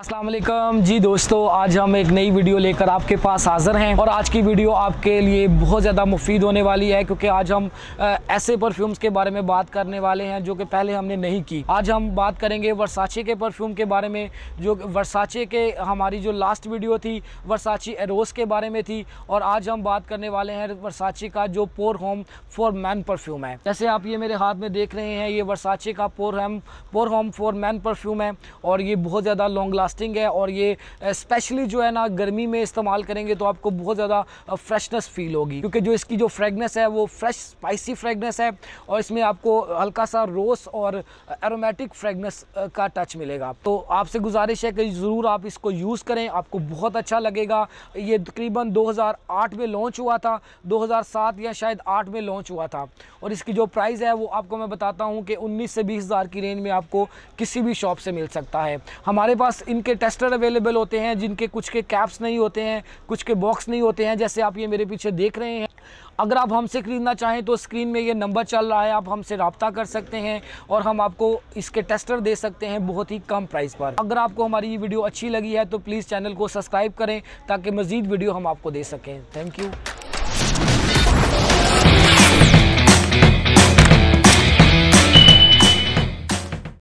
असलम जी दोस्तों आज हम एक नई वीडियो लेकर आपके पास हाजिर हैं और आज की वीडियो आपके लिए बहुत ज़्यादा मुफीद होने वाली है क्योंकि आज हम ऐसे परफ्यूम्स के बारे में बात करने वाले हैं जो कि पहले हमने नहीं की आज हम बात करेंगे वर्साचे के परफ्यूम के बारे में जो वर्साचे के हमारी जो लास्ट वीडियो थी वर्साची एरोस के बारे में थी और आज हम बात करने वाले हैं वर्साचे का जो pour homme for man perfume है जैसे आप ये मेरे हाथ में देख रहे हैं ये वर्साचे का pour homme pour homme for man perfume है और ये बहुत ज़्यादा लॉन्ग लास्ट लास्टिंग है और ये स्पेशली जो है ना गर्मी में इस्तेमाल करेंगे तो आपको बहुत ज़्यादा फ्रेशनेस फील होगी क्योंकि जो इसकी जो फ्रेगनेस है वो फ्रेश स्पाइसी फ्रेगनेस है और इसमें आपको हल्का सा रोस और एरोमेटिक फ्रेगनेस का टच मिलेगा तो आपसे गुजारिश है कि ज़रूर आप इसको यूज़ करें आपको बहुत अच्छा लगेगा ये तकरीबन 2008 में लॉन्च हुआ था 2007 या शायद 8 में लॉन्च हुआ था और इसकी जो प्राइस है वो आपको मैं बताता हूँ कि 19 से बीस हज़ार की रेंज में आपको किसी भी शॉप से मिल सकता है हमारे पास इन जिनके टेस्टर अवेलेबल होते हैं जिनके कुछ के कैप्स नहीं होते हैं कुछ के बॉक्स नहीं होते हैं जैसे आप ये मेरे पीछे देख रहे हैं अगर आप हमसे ख़रीदना चाहें तो स्क्रीन में ये नंबर चल रहा है आप हमसे रबता कर सकते हैं और हम आपको इसके टेस्टर दे सकते हैं बहुत ही कम प्राइस पर अगर आपको हमारी ये वीडियो अच्छी लगी है तो प्लीज़ चैनल को सब्सक्राइब करें ताकि मज़ीद वीडियो हम आपको दे सकें थैंक यू